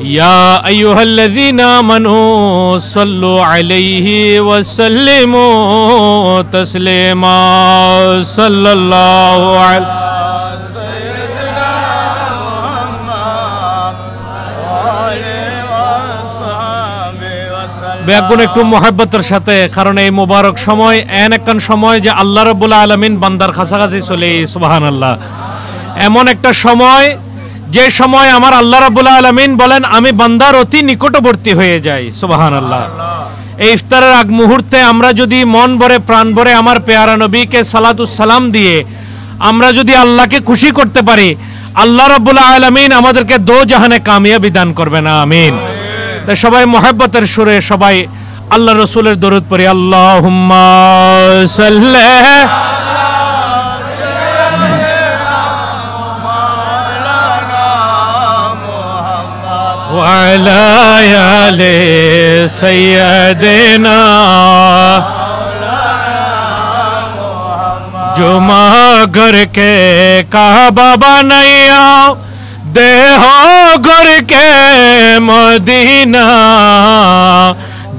يا أيها الذين آمنوا صلوا عليه وسلموا تسليما صلى الله عليه سيدنا ব্যাগুন একটু মহাব্বতের সাথে কারণ এই মোবারক সময় এন একখান সময় যে আল্লাহ রবুল্লা আলমিন বান্দার কাছাকাছি চলে সুবাহান আল্লাহ এমন একটা সময় যে সময় আমার আল্লাহ রাবুল আলমিন বলেন আমি বান্দার অতি নিকটবর্তী হয়ে যাই সুবাহান আল্লাহ এই ইফতারের আগ মুহূর্তে আমরা যদি মন ভরে প্রাণ ভরে আমার পেয়ারা নবীকে সালাম দিয়ে আমরা যদি আল্লাহকে খুশি করতে পারি আল্লাহ রাবুল আলমিন আমাদেরকে দো জাহানে কামিয়াবি দান করবে না আমিন তাই সবাই মোহাব্বতের সুরে সবাই আল্লাহ রসুলের দরুদ পড়ি আল্লাহ لے سیا دینا جمعہ گر کے کہا بابا دے ہو گر کے مدینہ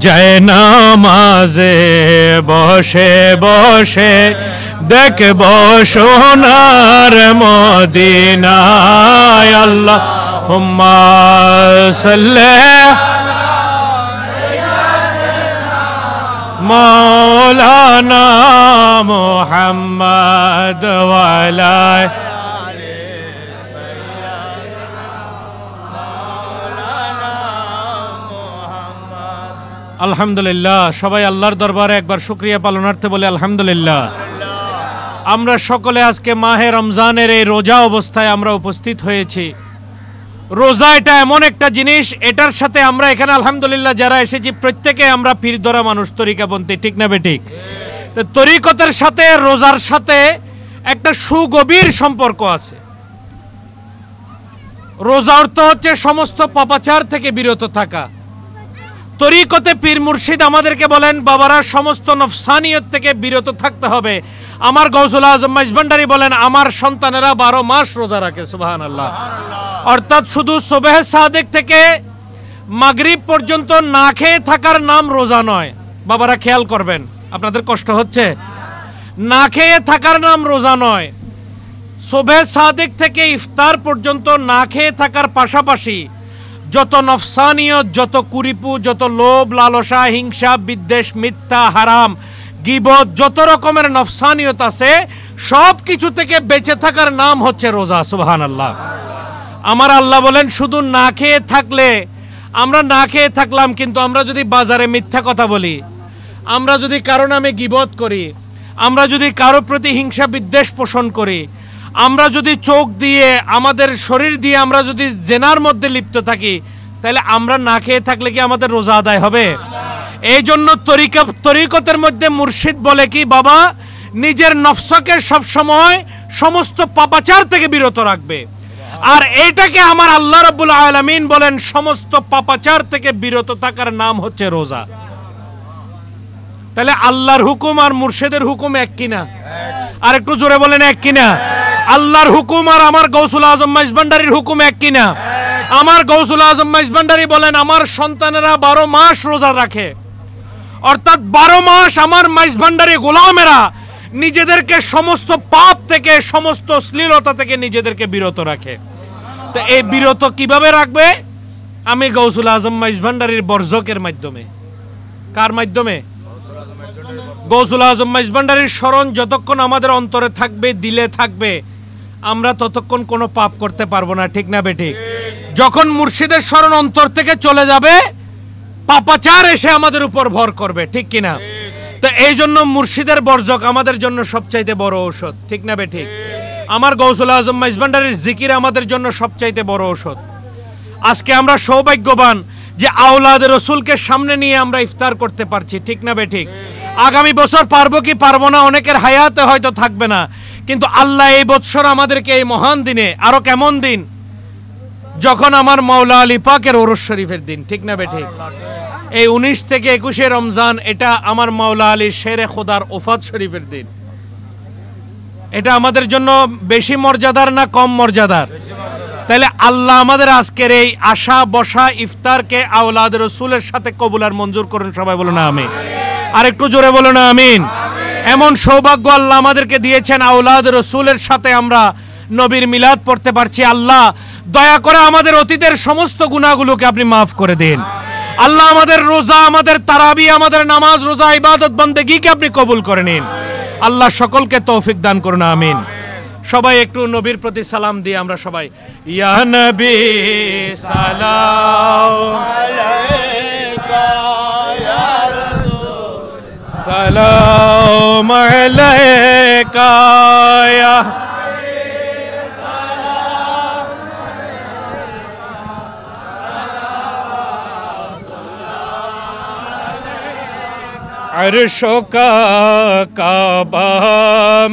جائے نمازے بوشے بوشے دیکھ بوشو نار مدینہ اللہ اللهم صل مولانا محمد وعلى আলহামদুলিল্লাহ সবাই আল্লাহর দরবারে একবার শুক্রিয়া পালনার্থে বলে আলহামদুলিল্লাহ আমরা সকলে আজকে মাহে রমজানের এই রোজা অবস্থায় আমরা উপস্থিত হয়েছি রোজা এটা এমন একটা জিনিস এটার সাথে আমরা এখানে আলহামদুলিল্লাহ যারা এসেছি প্রত্যেকে আমরা পীর ধরা মানুষ তরিকাপন্থী ঠিক না বেঠিক তরিকতের সাথে রোজার সাথে একটা সুগভীর সম্পর্ক আছে রোজা অর্থ হচ্ছে সমস্ত পাপাচার থেকে বিরত থাকা তরিকতে পীর মুর্শিদ আমাদেরকে বলেন বাবারা সমস্ত নফসানিয়ত থেকে বিরত থাকতে হবে আমার গৌসুল আজম মাইজভান্ডারি বলেন আমার সন্তানেরা বারো মাস রোজা রাখে সুবাহ আল্লাহ অর্থাৎ শুধু সোবেহ সাদেক থেকে মাগরিব পর্যন্ত না খেয়ে থাকার নাম রোজা নয় বাবারা খেয়াল করবেন আপনাদের কষ্ট হচ্ছে না খেয়ে থাকার নাম রোজা নয় সোবে সাদেক থেকে ইফতার পর্যন্ত না খেয়ে থাকার পাশাপাশি যত নফসানীয় যত কুরিপু যত লোভ লালসা হিংসা বিদ্বেষ মিথ্যা হারাম গিবত যত রকমের নফসানীয়ত আছে সব কিছু থেকে বেঁচে থাকার নাম হচ্ছে রোজা সুবাহান আল্লাহ আমার আল্লাহ বলেন শুধু না খেয়ে থাকলে আমরা না খেয়ে থাকলাম কিন্তু আমরা যদি বাজারে মিথ্যা কথা বলি আমরা যদি কারো নামে গিবত করি আমরা যদি কারো প্রতি হিংসা বিদ্বেষ পোষণ করি আমরা যদি চোখ দিয়ে আমাদের শরীর দিয়ে আমরা যদি জেনার মধ্যে লিপ্ত থাকি তাহলে আমরা না খেয়ে থাকলে কি আমাদের রোজা আদায় হবে এই জন্য তরিকা তরিকতের মধ্যে মুর্শিদ বলে কি বাবা নিজের নফসকে সবসময় সমস্ত পাপাচার থেকে বিরত রাখবে আর এটাকে আমার আল্লাহ রব্বুল আলমিন বলেন সমস্ত পাপাচার থেকে বিরত থাকার নাম হচ্ছে রোজা তাহলে আল্লাহর হুকুম আর মুর্শেদের হুকুম এক কিনা আর একটু জোরে বলেন এক কিনা আল্লাহর হুকুম আর আমার গৌসুল আজম মাইজবান্ডারির হুকুম এক কিনা আমার গৌসুল আজম মাইজবান্ডারি বলেন আমার সন্তানেরা বারো মাস রোজা রাখে অর্থাৎ বারো মাস আমার মাইজভান্ডারি গোলামেরা নিজেদেরকে সমস্ত পাপ থেকে সমস্ত শ্লীলতা থেকে নিজেদেরকে বিরত রাখে তো এই বিরত কিভাবে রাখবে আমি গৌসুল আজম মাইজ ভান্ডারির বর্জকের মাধ্যমে কার মাধ্যমে গৌসুল আজম মাইজ ভান্ডারির স্মরণ যতক্ষণ আমাদের অন্তরে থাকবে দিলে থাকবে আমরা ততক্ষণ কোনো পাপ করতে পারবো না ঠিক না বেঠিক যখন মুর্শিদের স্মরণ অন্তর থেকে চলে যাবে পাপাচার এসে আমাদের উপর ভর করবে ঠিক কিনা তো এই জন্য মুর্শিদের বর্জক আমাদের জন্য সবচাইতে বড় ঔষধ ঠিক না বেঠিক আমার গৌসুল আজম মাইজবান্ডারের জিকির আমাদের জন্য সবচাইতে বড় ঔষধ আজকে আমরা সৌভাগ্যবান যে আওলাদ রসুলকে সামনে নিয়ে আমরা ইফতার করতে পারছি ঠিক না বেঠিক আগামী বছর পারবো কি পারবো না অনেকের হায়াতে হয়তো থাকবে না কিন্তু আল্লাহ এই বৎসর আমাদেরকে এই মহান দিনে আরো কেমন দিন যখন আমার মাওলা আলী পাকের ওরস শরীফের দিন ঠিক না বেঠিক এই উনিশ থেকে একুশে রমজান এটা আমার মাওলা আলী শেরে খোদার ওফাত শরীফের দিন এটা আমাদের জন্য বেশি মর্যাদার না কম মর্যাদার তাহলে আল্লাহ আমাদের আজকের এই আশা বসা ইফতারকে আওলাদ রসুলের সাথে কবুলার মঞ্জুর করুন সবাই বলো না আমি আর একটু জোরে বলো না আমিন এমন সৌভাগ্য আল্লাহ আমাদেরকে দিয়েছেন আওলাদ রসুলের সাথে আমরা নবীর মিলাদ পড়তে পারছি আল্লাহ দয়া করে আমাদের অতীতের সমস্ত গুণাগুলোকে আপনি মাফ করে দিন আল্লাহ আমাদের রোজা আমাদের তারাবি আমাদের নামাজ রোজা ইবাদত বন্দেগিকে আপনি কবুল করে নিন আল্লাহ সকলকে তৌফিক দান করুন আমিন সবাই একটু নবীর প্রতি সালাম দিয়ে আমরা সবাই ইয়া নবী সালাম আলাইকা ইয়া রাসূল সালাম আলাইকা عرش کا کعبہ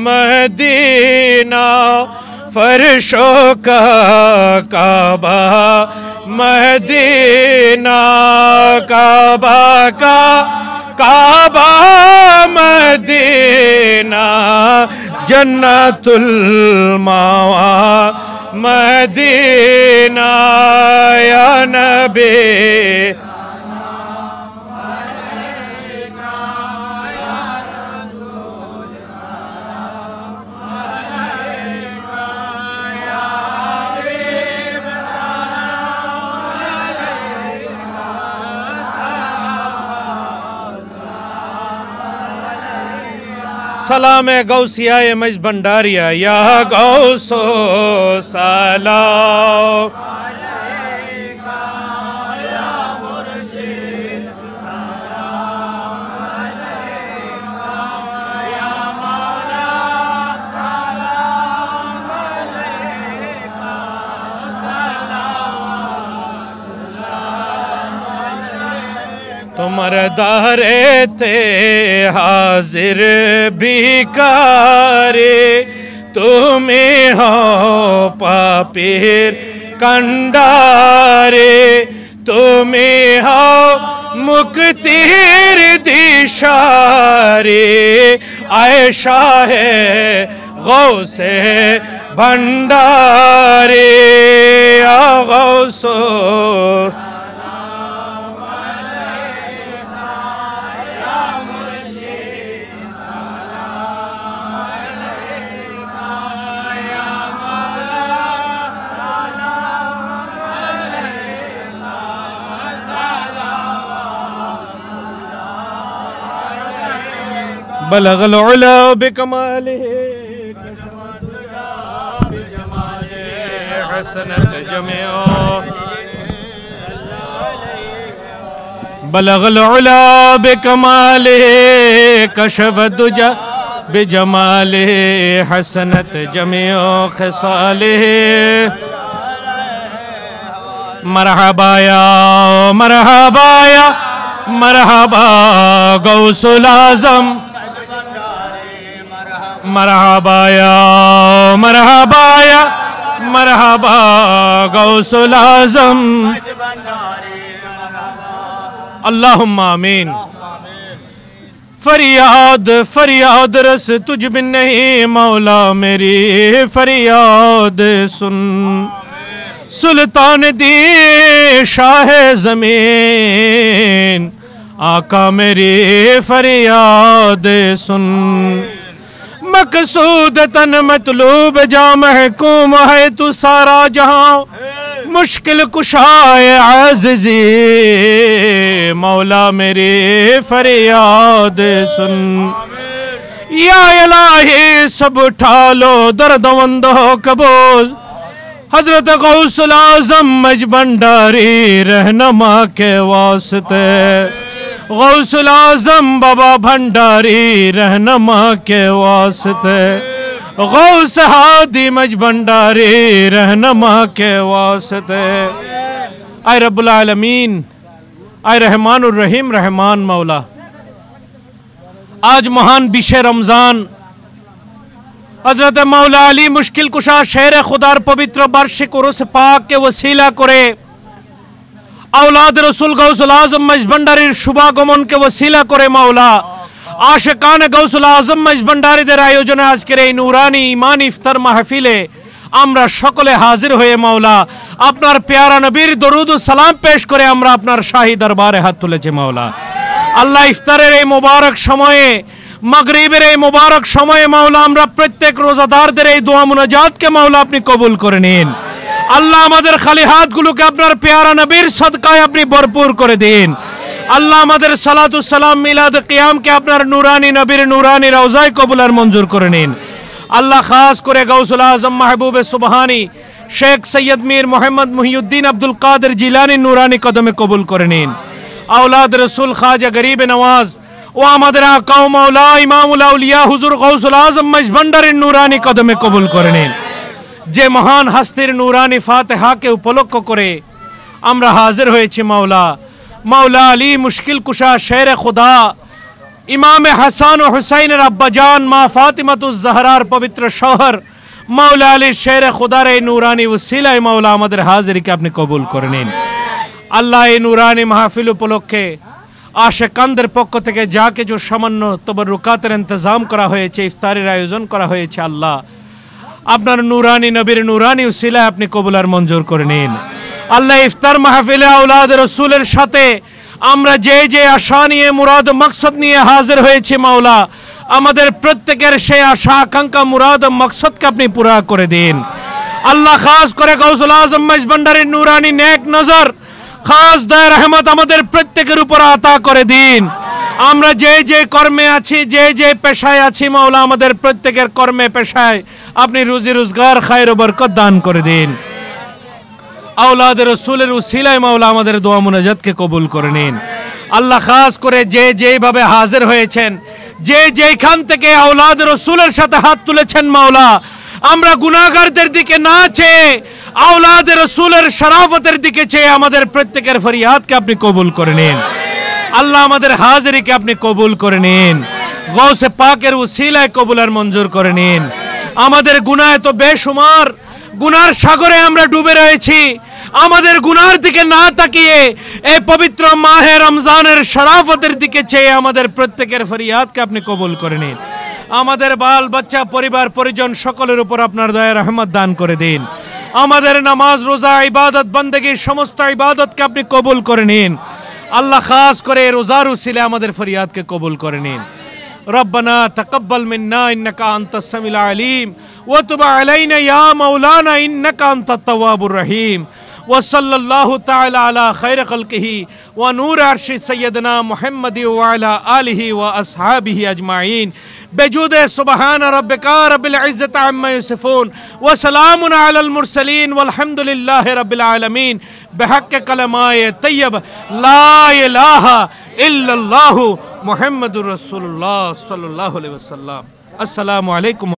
مدینہ فرشوں کا کعبہ مدینہ کعبہ کا کعبہ مدینہ جنت الماوا مدینہ یا نبی سلام گو سیام ایس یا گوسو سلام مردار تھے حاضر بیکاری تمہیں ہو پاپیر کنڈارے تمہیں ہو مکتیر دیشاری عائشہ ہے غوث بھنڈارے غوث بلغ العلا بكماله بلغ العلا بكماله كشف الدجى بجماله حسنت جميع خصاله مرحبا يا مرحبا يا مرحبا غوث الاعظم مرحبا یا مرحبا یا مرحبا غوث العظم اللہم آمین فریاد فریاد رس تجھ بن نہیں مولا میری فریاد سن سلطان دی شاہ زمین آقا میری فریاد سن مقصود تن مطلوب جا محکوم ہے تو سارا جہاں مشکل کشائے عزیزی مولا میری فریاد سن یا الہی سب اٹھا لو درد و کبوز حضرت غوث العظم مجبنداری رہنما کے واسطے غوث العظم بابا بھنڈاری رہنما کے واسطے غوث حادی مج بھنڈاری رہنما کے واسطے اے رب العالمین اے رحمان الرحیم رحمان مولا آج مہان بیش رمضان حضرت مولا علی مشکل کشا شہر خدار پویتر برش قرص پاک کے وسیلہ کرے আওলাদ রসুল গৌসুল আজম মজ ভান্ডারির শুভাগমনকে ওসিলা করে মাওলা আশেকান গৌসুল আজম মজ ভান্ডারিদের আয়োজনে আজকের এই নুরানি ইমান ইফতার মাহফিলে আমরা সকলে হাজির হয়ে মাওলা আপনার পেয়ারা নবীর দরুদ সালাম পেশ করে আমরা আপনার শাহী দরবারে হাত তুলেছি মাওলা আল্লাহ ইফতারের এই মোবারক সময়ে মগরীবের এই মোবারক সময়ে মাওলা আমরা প্রত্যেক রোজাদারদের এই দোয়া মুনাজাতকে মাওলা আপনি কবুল করে নিন আল্লাহ আমাদের খালি হাতগুলোকে আপনার পেয়ারা নবীর সদকায় আপনি ভরপুর করে দিন আল্লাহ আমাদের সালাম মিলাদ কিয়ামকে আপনার নুরানি নবীর নুরানি রওজায় কবুলার মঞ্জুর করে নিন আল্লাহ খাস করে গৌসুল আজম মাহবুবে সুবহানি শেখ সৈয়দ মীর মোহাম্মদ মহিউদ্দিন আব্দুল কাদের জিলানি নুরানি কদমে কবুল করে নিন আউলাদ রসুল খাজা গরিব নওয়াজ ও আমাদের আকাউ মাওলা ইমামুল আউলিয়া হুজুর গৌসুল আজম মজভান্ডারের নুরানি কদমে কবুল করে নিন যে মহান হাস্তির নুরানি ফাতেহাকে উপলক্ষ করে আমরা হাজির হয়েছি মাওলা মাওলা আলী মুশকিল কুশা শের খুদা ইমাম হাসান ও হুসাইনের আব্বাজান মা ফাতিমাতুজাহরার পবিত্র শহর মাওলা আলী শের খুদার এই নুরানি উসিলায় মাওলা আমাদের হাজিরকে আপনি কবুল করে নিন আল্লাহ এই নুরানি মাহফিল উপলক্ষে আশে কান্দের পক্ষ থেকে যা কিছু সামান্য তবর রুকাতের ইন্তজাম করা হয়েছে ইফতারের আয়োজন করা হয়েছে আল্লাহ আপনার নুরানি নবীর নুরানি উসিলা আপনি কবুলার মঞ্জুর করে নিন আল্লাহ ইফতার মাহফিলে আউলাদ রসুলের সাথে আমরা যে যে আশা নিয়ে মুরাদ মকসদ নিয়ে হাজির হয়েছি মাওলা আমাদের প্রত্যেকের সেই আশা আকাঙ্ক্ষা মুরাদ মকসদকে আপনি পুরা করে দিন আল্লাহ খাস করে গৌসুল আজম ভান্ডারের নুরানি নেক নজর খাস দয়া রহমত আমাদের প্রত্যেকের উপর আতা করে দিন আমরা যে যে কর্মে আছি যে যে পেশায় আছি মাওলা আমাদের প্রত্যেকের কর্মে পেশায় আপনি রুজি রোজগার খায়ের বরকত দান করে দিন আউলাদ রসুলের উসিলায় মাওলা আমাদের দোয়া মুনাজাতকে কবুল করে নিন আল্লাহ খাস করে যে যেইভাবে হাজির হয়েছেন যে যেখান থেকে আউলাদ রসুলের সাথে হাত তুলেছেন মাওলা আমরা গুণাগারদের দিকে না চেয়ে আউলাদ রসুলের শরাফতের দিকে চেয়ে আমাদের প্রত্যেকের ফরিয়াদকে আপনি কবুল করে নিন আল্লাহ আমাদের হাজিরিকে আপনি কবুল করে নিন গৌসে পাকের উসিলায় কবুলার মঞ্জুর করে নিন আমাদের গুণা এত বেসুমার গুনার সাগরে আমরা ডুবে রয়েছি আমাদের গুনার দিকে না তাকিয়ে এই পবিত্র মাহে রমজানের শরাফতের দিকে চেয়ে আমাদের প্রত্যেকের ফরিয়াদকে আপনি কবুল করে নিন আমাদের বাল বাচ্চা পরিবার পরিজন সকলের উপর আপনার দয়ার রহমত দান করে দিন আমাদের নামাজ রোজা ইবাদত বন্দেগীর সমস্ত ইবাদতকে আপনি কবুল করে নিন আল্লাহ খাস করে রোজার উসিলে আমাদের ফরিয়াদকে কবুল করে নিন ربنا تقبل منا انت السميع العليم وتب علينا رب نا تبلک وبا طباب الرحیم و صلی اللہ تعالیٰ نور عرشنا اجمائین بےجود بجود سبحان کا رب العزت و سلامر سلیم و والحمد اللہ رب العالمین بحق کلم طیب لائے اللہ محمد الرسول اللہ صلی اللہ علیہ وسلم السلام علیکم